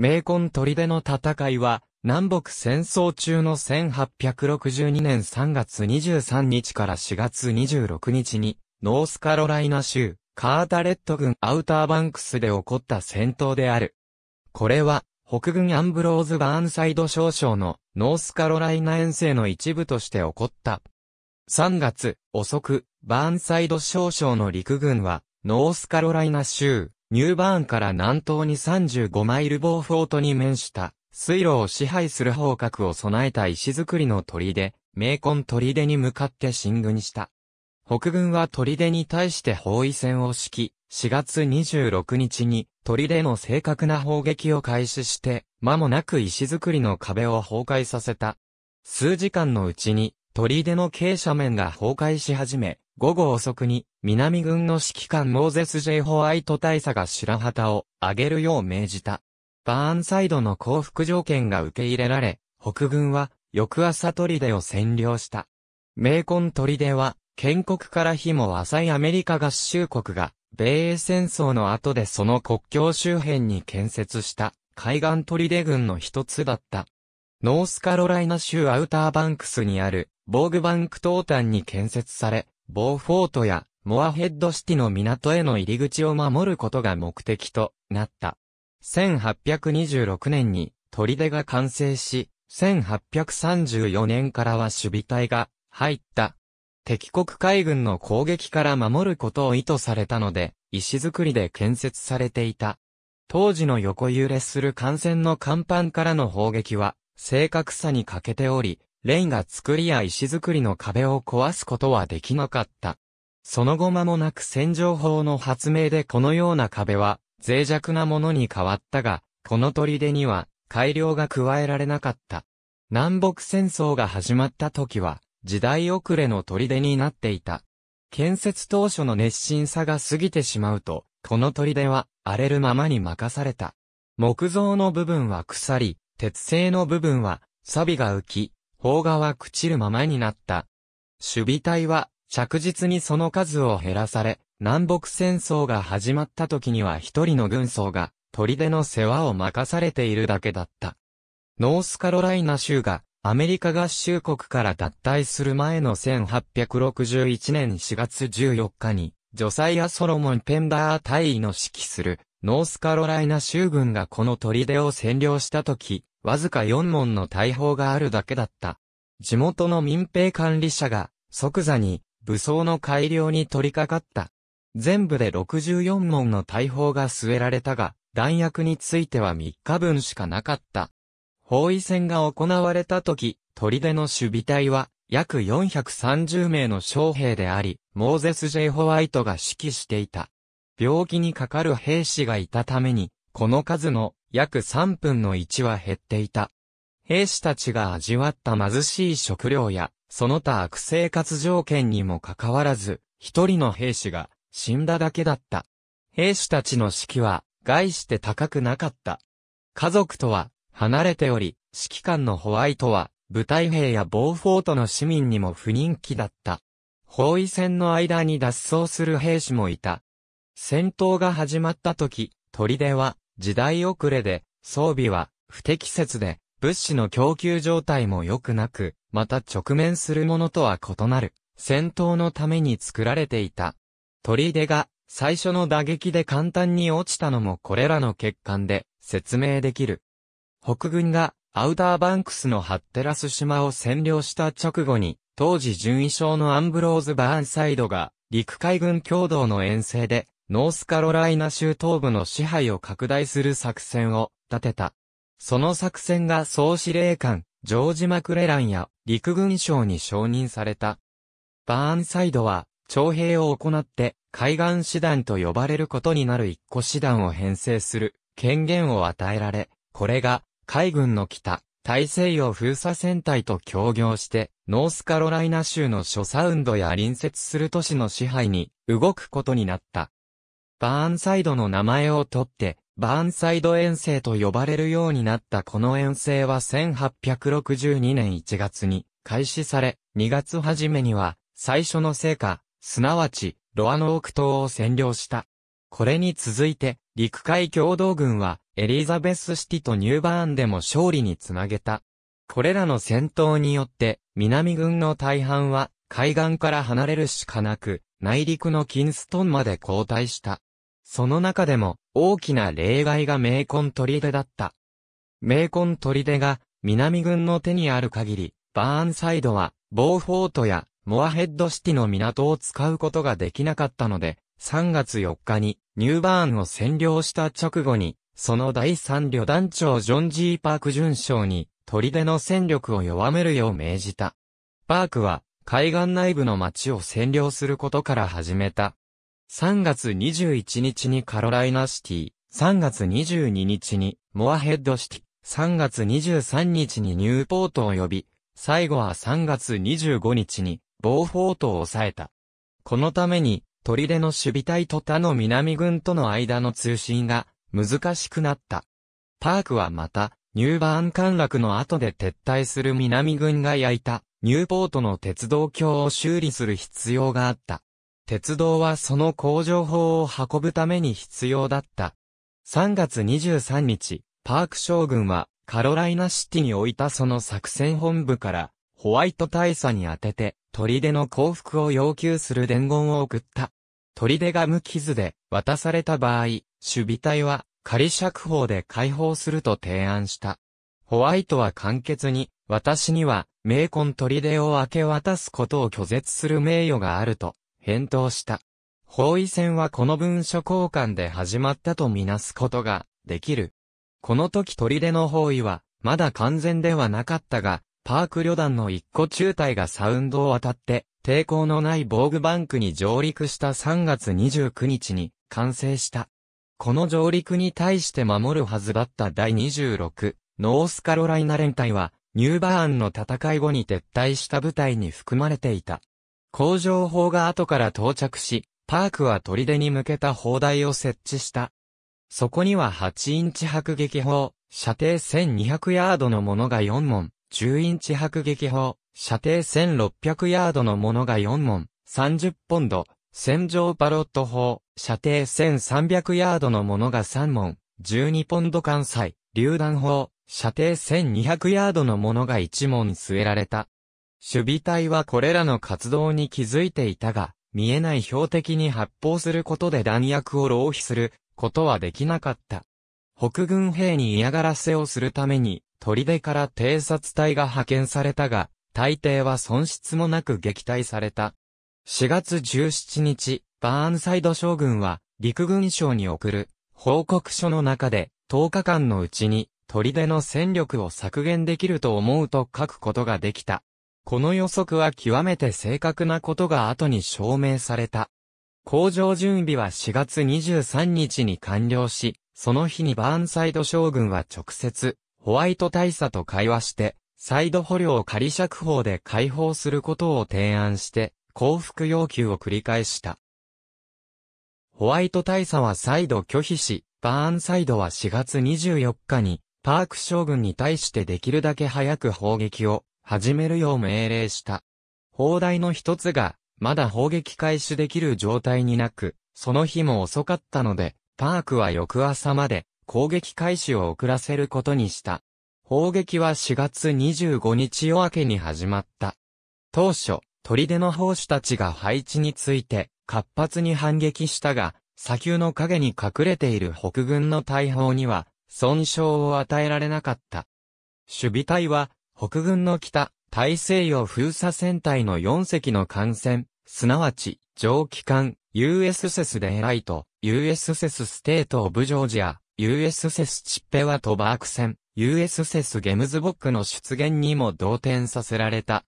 名根砦の戦いは、南北戦争中の1862年3月23日から4月26日に、ノースカロライナ州、カータレット郡アウターバンクスで起こった戦闘である。これは、北軍アンブローズ・バーンサイド少将のノースカロライナ遠征の一部として起こった。3月、遅く、バーンサイド少将の陸軍は、ノースカロライナ州、ニューバーンから南東に35マイルーフォートに面した、水路を支配する方角を備えた石造りの砦、名根砦に向かって進軍した。北軍は砦に対して包囲戦を敷き、4月26日に砦の正確な砲撃を開始して、間もなく石造りの壁を崩壊させた。数時間のうちに、砦の傾斜面が崩壊し始め、午後遅くに南軍の指揮官モーゼス・ジェイ・ホワイト大佐が白旗を上げるよう命じた。バーンサイドの降伏条件が受け入れられ、北軍は翌朝砦を占領した。メー名根砦は、建国から日も浅いアメリカ合衆国が、米英戦争の後でその国境周辺に建設した海岸砦軍の一つだった。ノースカロライナ州アウターバンクスにあるボーグバンク東端に建設され、ボーフォートやモアヘッドシティの港への入り口を守ることが目的となった。1826年に砦が完成し、1834年からは守備隊が入った。敵国海軍の攻撃から守ることを意図されたので、石造りで建設されていた。当時の横揺れする艦船の甲板からの砲撃は、正確さに欠けており、レンが作りや石造りの壁を壊すことはできなかった。その後間もなく洗浄法の発明でこのような壁は脆弱なものに変わったが、この砦には改良が加えられなかった。南北戦争が始まった時は、時代遅れの砦になっていた。建設当初の熱心さが過ぎてしまうと、この砦は荒れるままに任された。木造の部分は腐り、鉄製の部分は錆が浮き、砲画は朽ちるままになった。守備隊は着実にその数を減らされ、南北戦争が始まった時には一人の軍曹が、砦の世話を任されているだけだった。ノースカロライナ州が、アメリカ合衆国から脱退する前の1861年4月14日に、ジョサイア・ソロモン・ペンダー大尉の指揮する、ノースカロライナ州軍がこの砦を占領した時、わずか4門の大砲があるだけだった。地元の民兵管理者が、即座に、武装の改良に取り掛かった。全部で64門の大砲が据えられたが、弾薬については3日分しかなかった。包囲戦が行われた時、砦の守備隊は約430名の将兵であり、モーゼス・ジェイ・ホワイトが指揮していた。病気にかかる兵士がいたために、この数の約3分の1は減っていた。兵士たちが味わった貧しい食料やその他悪生活条件にもかかわらず、一人の兵士が死んだだけだった。兵士たちの士気は、害して高くなかった。家族とは、離れており、指揮官のホワイトは、部隊兵やボーフォートの市民にも不人気だった。包囲戦の間に脱走する兵士もいた。戦闘が始まった時、砦は、時代遅れで、装備は、不適切で、物資の供給状態も良くなく、また直面するものとは異なる、戦闘のために作られていた。砦が最初の打撃で簡単に落ちたのもこれらの欠陥で説明できる。北軍がアウターバンクスのハッテラス島を占領した直後に、当時順位賞のアンブローズ・バーンサイドが陸海軍共同の遠征でノースカロライナ州東部の支配を拡大する作戦を立てた。その作戦が総司令官、ジョージ・マクレランや陸軍省に承認された。バーンサイドは、徴兵を行って、海岸師団と呼ばれることになる一個師団を編成する権限を与えられ、これが海軍の北、大西洋封鎖戦隊と協業して、ノースカロライナ州の諸サウンドや隣接する都市の支配に動くことになった。バーンサイドの名前を取って、バーンサイド遠征と呼ばれるようになったこの遠征は1862年1月に開始され、2月初めには最初の成果、すなわちロアノーク島を占領した。これに続いて、陸海共同軍はエリザベスシティとニューバーンでも勝利につなげた。これらの戦闘によって、南軍の大半は海岸から離れるしかなく、内陸のキンストンまで後退した。その中でも大きな例外が名根砦だった。名根砦が南軍の手にある限り、バーンサイドはボーフォートやモアヘッドシティの港を使うことができなかったので、3月4日にニューバーンを占領した直後に、その第3旅団長ジョン・ジー・パーク巡将に、砦の戦力を弱めるよう命じた。パークは、海岸内部の町を占領することから始めた。3月21日にカロライナシティ、3月22日にモアヘッドシティ、3月23日にニューポートを呼び、最後は3月25日にボーフォートを抑えた。このために、砦の守備隊と他の南軍との間の通信が難しくなった。パークはまた、ニューバーン陥落の後で撤退する南軍が焼いた、ニューポートの鉄道橋を修理する必要があった。鉄道はその工場法を運ぶために必要だった。3月23日、パーク将軍はカロライナシティに置いたその作戦本部からホワイト大佐に当てて砦の降伏を要求する伝言を送った。砦が無傷で渡された場合、守備隊は仮釈放で解放すると提案した。ホワイトは簡潔に、私には、名魂砦を明け渡すことを拒絶する名誉があると返答した。包囲戦はこの文書交換で始まったとみなすことができる。この時砦の包囲はまだ完全ではなかったが、パーク旅団の一個中隊がサウンドを渡って、抵抗のない防具バンクに上陸した3月29日に完成した。この上陸に対して守るはずだった第26ノースカロライナ連隊はニューバーンの戦い後に撤退した部隊に含まれていた。工場砲が後から到着し、パークは砦に向けた砲台を設置した。そこには8インチ迫撃砲、射程1200ヤードのものが4門、10インチ迫撃砲、射程1600ヤードのものが4門、30ポンド、戦場パロット砲、射程1300ヤードのものが3門、12ポンド艦載、榴弾砲、射程1200ヤードのものが1門据えられた。守備隊はこれらの活動に気づいていたが、見えない標的に発砲することで弾薬を浪費することはできなかった。北軍兵に嫌がらせをするために、砦から偵察隊が派遣されたが、大抵は損失もなく撃退された。4月17日、バーンサイド将軍は、陸軍省に送る、報告書の中で、10日間のうちに、砦の戦力を削減できると思うと書くことができた。この予測は極めて正確なことが後に証明された。工場準備は4月23日に完了し、その日にバーンサイド将軍は直接、ホワイト大佐と会話して、サイド捕虜を仮釈放で解放することを提案して、降伏要求を繰り返した。ホワイト大佐は再度拒否し、バーンサイドは4月24日に、パーク将軍に対してできるだけ早く砲撃を始めるよう命令した。砲台の一つが、まだ砲撃開始できる状態になく、その日も遅かったので、パークは翌朝まで攻撃開始を遅らせることにした。砲撃は4月25日夜明けに始まった。当初、砦の砲手たちが配置について活発に反撃したが、砂丘の陰に隠れている北軍の大砲には損傷を与えられなかった。守備隊は北軍の北、大西洋封鎖戦隊の4隻の艦船、すなわち、蒸気艦、US セスデーライト、US セスステートオブジョージア、US セスチッペワトバーク船、US セスゲムズボックの出現にも同点させられた。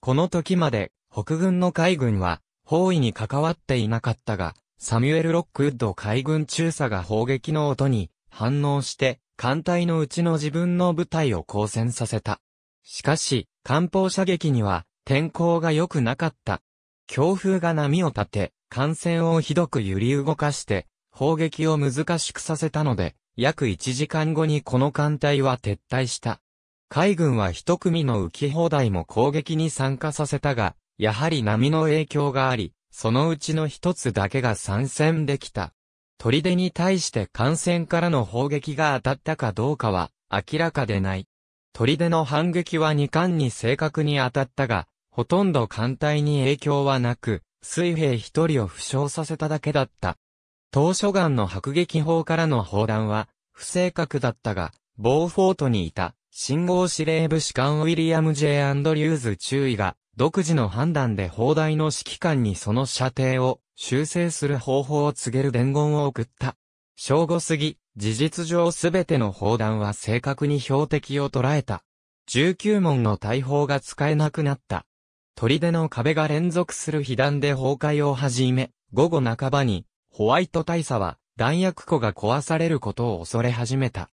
この時まで、北軍の海軍は、包囲に関わっていなかったが、サミュエル・ロックウッド海軍中佐が砲撃の音に反応して、艦隊のうちの自分の部隊を交戦させた。しかし、艦砲射撃には天候が良くなかった。強風が波を立て、艦船をひどく揺り動かして、砲撃を難しくさせたので、約1時間後にこの艦隊は撤退した。海軍は一組の浮き放題も攻撃に参加させたが、やはり波の影響があり、そのうちの一つだけが参戦できた。砦に対して艦船からの砲撃が当たったかどうかは明らかでない。砦の反撃は二巻に正確に当たったが、ほとんど艦隊に影響はなく、水兵一人を負傷させただけだった。当初岸の迫撃砲からの砲弾は、不正確だったが、ボーフォートにいた、信号司令部士官ウィリアム・ J・ アンドリューズ注意が、独自の判断で砲台の指揮官にその射程を修正する方法を告げる伝言を送った。正午過ぎ、事実上すべての砲弾は正確に標的を捉えた。19門の大砲が使えなくなった。砦の壁が連続する被弾で崩壊をはじめ、午後半ばに、ホワイト大佐は弾薬庫が壊されることを恐れ始めた。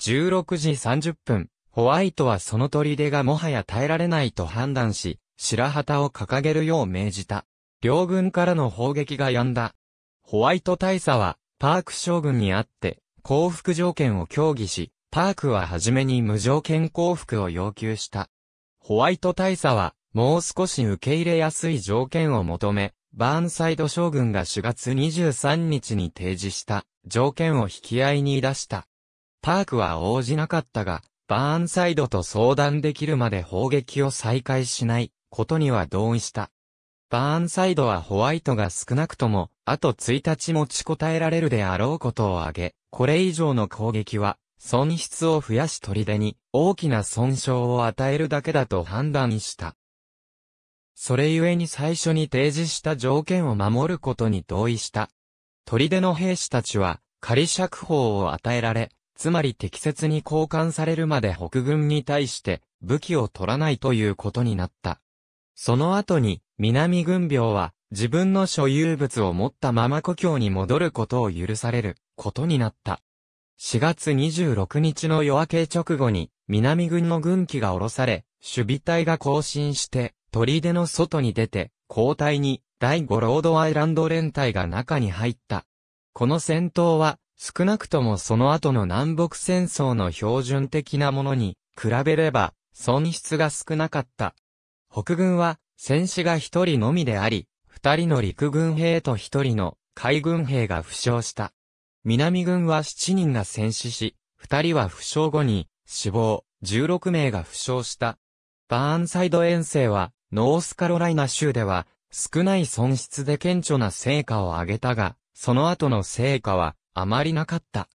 16時30分、ホワイトはその砦がもはや耐えられないと判断し、白旗を掲げるよう命じた。両軍からの砲撃が止んだ。ホワイト大佐は、パーク将軍にあって、降伏条件を協議し、パークは初めに無条件降伏を要求した。ホワイト大佐は、もう少し受け入れやすい条件を求め、バーンサイド将軍が4月23日に提示した条件を引き合いに出した。パークは応じなかったが、バーンサイドと相談できるまで砲撃を再開しないことには同意した。バーンサイドはホワイトが少なくともあと1日持ちこたえられるであろうことを挙げ、これ以上の攻撃は、損失を増やし砦に大きな損傷を与えるだけだと判断した。それゆえに最初に提示した条件を守ることに同意した。砦の兵士たちは仮釈放を与えられ、つまり適切に交換されるまで北軍に対して武器を取らないということになった。その後に南軍病は自分の所有物を持ったまま故郷に戻ることを許されることになった。4月26日の夜明け直後に、南軍の軍機が降ろされ、守備隊が行進して、砦の外に出て、交代に、第5ロードアイランド連隊が中に入った。この戦闘は、少なくともその後の南北戦争の標準的なものに、比べれば、損失が少なかった。北軍は、戦死が一人のみであり、二人の陸軍兵と一人の海軍兵が負傷した。南軍は7人が戦死し、二人は負傷後に死亡、16名が負傷した。バーンサイド遠征は、ノースカロライナ州では、少ない損失で顕著な成果を上げたが、その後の成果は、あまりなかった。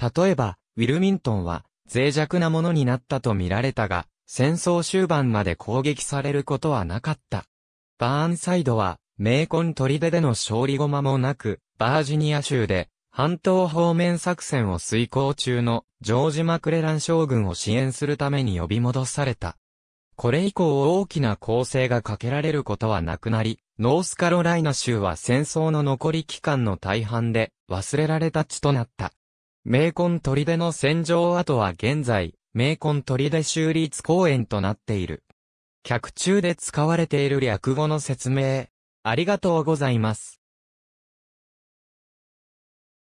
例えば、ウィルミントンは、脆弱なものになったと見られたが、戦争終盤まで攻撃されることはなかった。バーンサイドは、名り砦での勝利後間もなく、バージニア州で、半島方面作戦を遂行中のジョージ・マクレラン将軍を支援するために呼び戻された。これ以降大きな攻勢がかけられることはなくなり、ノースカロライナ州は戦争の残り期間の大半で忘れられた地となった。名り砦の戦場跡は現在、名り砦州立公園となっている。客中で使われている略語の説明。ありがとうございます。